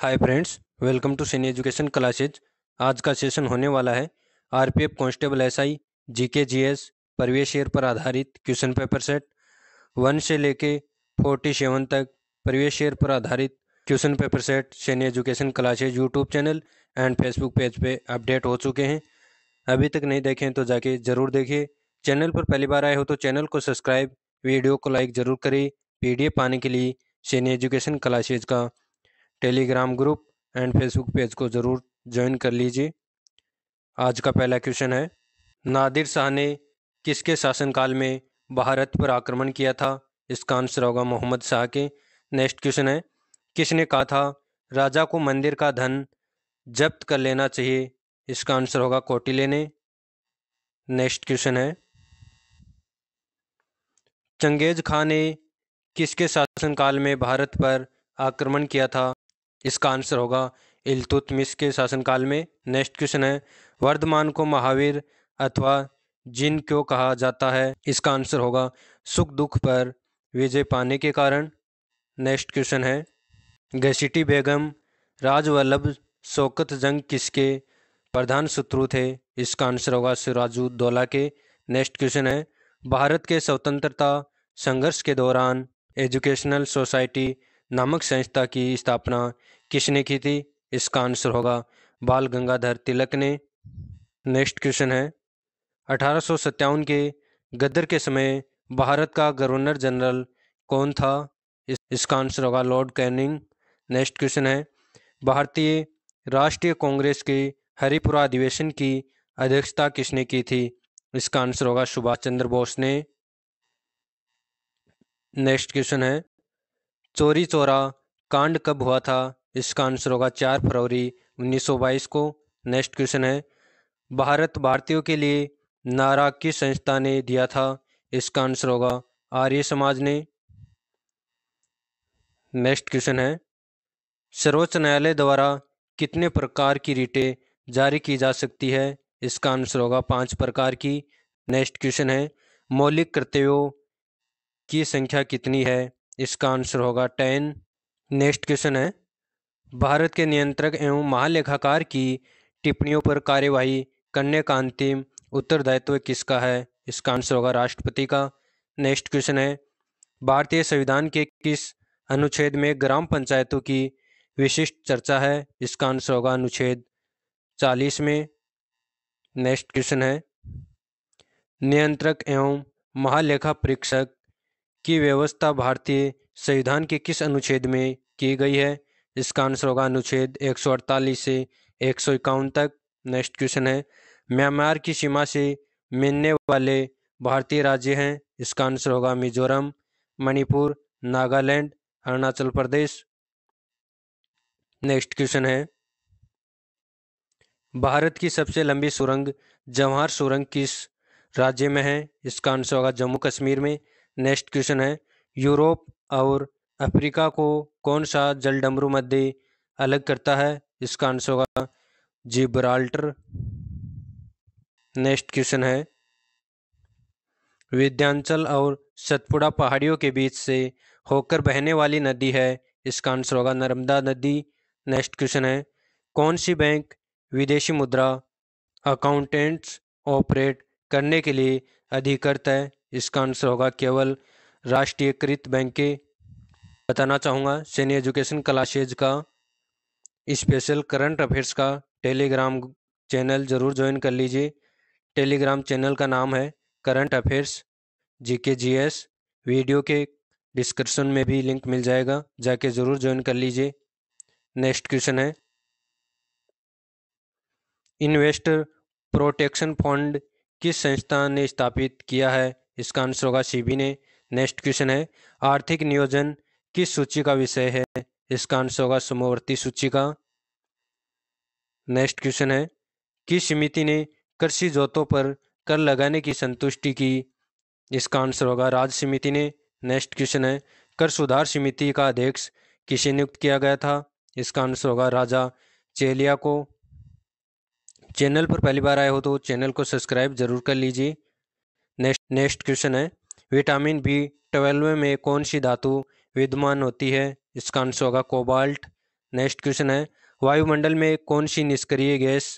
hi friends welcome to Saini education classes आज का session होने वाला है RPF constable SI GK GS previous year पर आधारित क्वेश्चन पेपर सेट वन से लेके फोर्टी सेवन तक प्रवेश ईयर पर आधारित question paper set Saini education classes YouTube channel and Facebook page पे अपडेट हो चुके हैं अभी तक नहीं देखें तो जाके ज़रूर देखिए चैनल पर पहली बार आए हो तो चैनल को सब्सक्राइब वीडियो को लाइक ज़रूर करें पी पाने के लिए सीनी एजुकेशन क्लासेज का Telegram group and Facebook page को ज़रूर ज्वाइन कर लीजिए आज का पहला क्वेश्चन है नादिर शाह ने किसके शासनकाल में भारत पर आक्रमण किया था इसका आंसर होगा मोहम्मद शाह के नेक्स्ट क्वेश्चन है किसने कहा था राजा को मंदिर का धन जब्त कर लेना चाहिए इसका आंसर होगा कोटिले ने नेक्स्ट क्वेश्चन है चंगेज खां ने किसके शासनकाल में भारत पर आक्रमण किया था इसका आंसर होगा इलतुतमिश के शासनकाल में नेक्स्ट क्वेश्चन है वर्धमान को महावीर अथवा जिन क्यों कहा जाता है इसका आंसर होगा सुख दुख पर विजय पाने के कारण नेक्स्ट क्वेश्चन है गैसिटी बेगम राजवल्लभ शोकत जंग किसके प्रधान शत्रु थे इसका आंसर होगा सिराजुद्दौला के नेक्स्ट क्वेश्चन है भारत के स्वतंत्रता संघर्ष के दौरान एजुकेशनल सोसाइटी नामक संस्था की स्थापना किसने की थी इसका आंसर होगा बाल गंगाधर तिलक ने नेक्स्ट क्वेश्चन है अठारह के गद्दर के समय भारत का गवर्नर जनरल कौन था इस, इसका आंसर होगा लॉर्ड कैनिंग नेक्स्ट क्वेश्चन है भारतीय राष्ट्रीय कांग्रेस के हरिपुरा अधिवेशन की अध्यक्षता किसने की थी इसका आंसर होगा सुभाष चंद्र बोस ने नेक्स्ट क्वेश्चन है चोरी चोरा कांड कब हुआ था इसका आंसर होगा चार फरवरी 1922 को नेक्स्ट क्वेश्चन है भारत भारतीयों के लिए नारा किस संस्था ने दिया था इसका आंसर होगा आर्य समाज ने नेक्स्ट क्वेश्चन है सर्वोच्च न्यायालय द्वारा कितने प्रकार की रिटें जारी की जा सकती है इसका आंसर होगा पांच प्रकार की नेक्स्ट क्वेश्चन है मौलिक कर्तव्यों की संख्या कितनी है इसका आंसर होगा टेन नेक्स्ट क्वेश्चन है भारत के नियंत्रक एवं महालेखाकार की टिप्पणियों पर कार्यवाही करने का अंतिम उत्तरदायित्व किसका है इसका आंसर होगा राष्ट्रपति का नेक्स्ट क्वेश्चन है भारतीय संविधान के किस अनुच्छेद में ग्राम पंचायतों की विशिष्ट चर्चा है इसका आंसर होगा अनुच्छेद चालीस में नेक्स्ट क्वेश्चन है नियंत्रक एवं महालेखा परीक्षक की व्यवस्था भारतीय संविधान के किस अनुच्छेद में की गई है इसका आंसर होगा अनुच्छेद एक सौ अड़तालीस से एक सौ इक्यावन तक नेक्स्ट क्वेश्चन है म्यांमार की सीमा से मिलने वाले भारतीय राज्य हैं इसका आंसर होगा मिजोरम मणिपुर नागालैंड अरुणाचल प्रदेश नेक्स्ट क्वेश्चन है भारत की सबसे लंबी सुरंग जवाहर सुरंग किस राज्य में है इसका आंसर होगा जम्मू कश्मीर में नेक्स्ट क्वेश्चन है यूरोप और अफ्रीका को कौन सा जलडमरू मध्य अलग करता है इसका आंसर होगा जिब्राल्टर नेक्स्ट क्वेश्चन है विंध्यांचल और सतपुड़ा पहाड़ियों के बीच से होकर बहने वाली नदी है इसका आंसर होगा नर्मदा नदी नेक्स्ट क्वेश्चन है कौन सी बैंक विदेशी मुद्रा अकाउंटेंट्स ऑपरेट करने के लिए अधिकृत है इसका आंसर होगा केवल राष्ट्रीयकृत बैंकें बताना चाहूँगा सैनी एजुकेशन क्लासेज का स्पेशल करंट अफेयर्स का टेलीग्राम चैनल ज़रूर ज्वाइन कर लीजिए टेलीग्राम चैनल का नाम है current affairs G K G S video के डिस्क्रिप्शन में भी लिंक मिल जाएगा जाके ज़रूर ज्वाइन कर लीजिए नेक्स्ट क्वेश्चन है इन्वेस्टर प्रोटेक्शन फंड किस संस्था ने स्थापित किया है इसका आंसर होगा सीबी ने नेक्स्ट क्वेश्चन है आर्थिक नियोजन किस सूची का विषय है इसका आंसर होगा समवर्ती सूची का नेक्स्ट क्वेश्चन है किस समिति ने कृषि जोतों पर कर लगाने की संतुष्टि की इसका आंसर होगा राज्य समिति ने नेक्स्ट क्वेश्चन है कर सुधार समिति का अध्यक्ष किसे नियुक्त किया गया था इसका आंसर होगा राजा चेलिया को चैनल पर पहली बार आए हो तो चैनल को सब्सक्राइब जरूर कर लीजिए नेक्स्ट नेक्स्ट क्वेश्चन है विटामिन बी ट्वेल्व में कौन सी धातु विद्यमान होती है इसका आंसर होगा कोबाल्ट नेक्स्ट क्वेश्चन है वायुमंडल में कौन सी निष्क्रिय गैस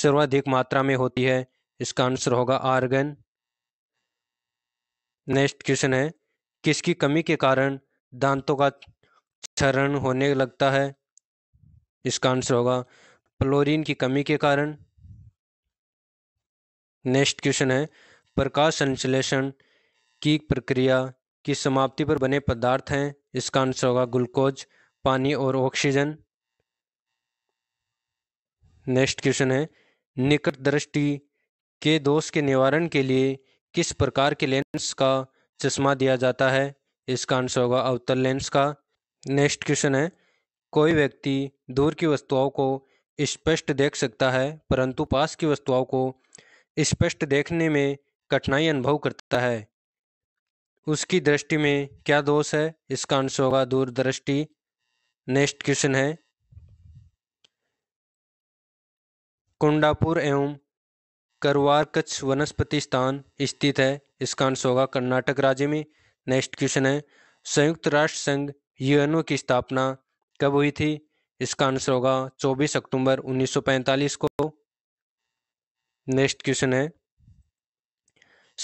सर्वाधिक मात्रा में होती है इसका आंसर होगा आर्गन नेक्स्ट क्वेश्चन है किसकी कमी के कारण दांतों का क्षरण होने लगता है इसका आंसर होगा फ्लोरीन की कमी के कारण नेक्स्ट क्वेश्चन है प्रकाश संश्लेषण की प्रक्रिया की समाप्ति पर बने पदार्थ हैं इसका आंसर होगा ग्लूकोज पानी और ऑक्सीजन नेक्स्ट क्वेश्चन है निकट दृष्टि के दोष के निवारण के लिए किस प्रकार के लेंस का चश्मा दिया जाता है इसका आंसर होगा अवतल लेंस का नेक्स्ट क्वेश्चन है कोई व्यक्ति दूर की वस्तुओं को स्पष्ट देख सकता है परंतु पास की वस्तुओं को स्पष्ट देखने में कठिनाई अनुभव करता है उसकी दृष्टि में क्या दोष है इसका आंसर होगा दूरदृष्टि नेक्स्ट क्वेश्चन है कुंडापुर एवं करवार कच्छ वनस्पति स्थान स्थित है इसका आंसर होगा कर्नाटक राज्य में नेक्स्ट क्वेश्चन है संयुक्त राष्ट्र संघ यूएनओ की स्थापना कब हुई थी इसका आंसर होगा 24 अक्टूबर 1945 को नेक्स्ट क्वेश्चन है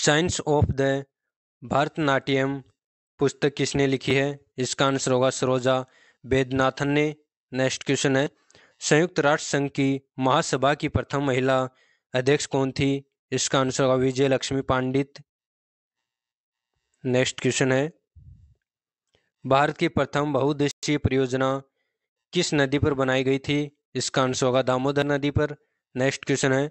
साइंस ऑफ द भरतनाट्यम पुस्तक किसने लिखी है इसका आंसर होगा सरोजा वेदनाथन ने नेक्स्ट क्वेश्चन है संयुक्त राष्ट्र संघ की महासभा की प्रथम महिला अध्यक्ष कौन थी इसका आंसर होगा विजय लक्ष्मी पांडित नेक्स्ट क्वेश्चन है भारत की प्रथम बहुद्देशीय परियोजना किस नदी पर बनाई गई थी इसका आंसर होगा दामोदर नदी पर नेक्स्ट क्वेश्चन है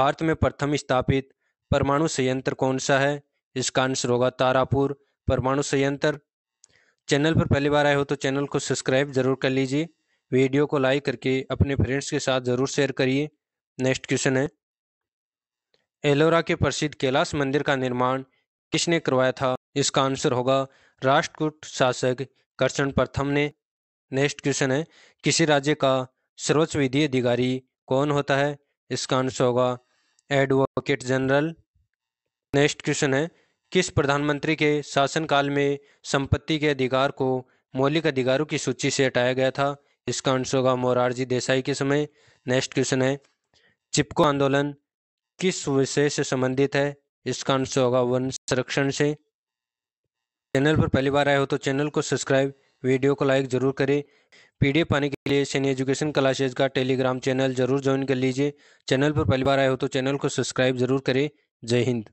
भारत में प्रथम स्थापित परमाणु संयंत्र कौन सा है इसका आंसर होगा तारापुर परमाणु संयंत्र चैनल पर पहली बार आए हो तो चैनल को सब्सक्राइब जरूर कर लीजिए वीडियो को लाइक करके अपने फ्रेंड्स के साथ जरूर शेयर करिए नेक्स्ट क्वेश्चन है एलोरा के प्रसिद्ध कैलाश मंदिर का निर्माण किसने करवाया था इसका आंसर होगा राष्ट्रकूट शासक कर्षण प्रथम ने नेक्स्ट क्वेश्चन है किसी राज्य का सर्वोच्च विधि अधिकारी कौन होता है इसका आंसर होगा एडवोकेट जनरल नेक्स्ट क्वेश्चन है किस प्रधानमंत्री के शासनकाल में संपत्ति के अधिकार को मौलिक अधिकारों की सूची से हटाया गया था इसका आंसर होगा मोरारजी देसाई के समय नेक्स्ट क्वेश्चन है चिपको आंदोलन किस विषय से संबंधित है इसका आंसर होगा वन संरक्षण से चैनल पर पहली बार आए हो तो चैनल को सब्सक्राइब वीडियो को लाइक जरूर करें पीडीएफ पाने के लिए सैनी एजुकेशन क्लासेज का टेलीग्राम चैनल जरूर ज्वाइन कर लीजिए चैनल पर पहली बार आए हो तो चैनल को सब्सक्राइब जरूर करें जय हिंद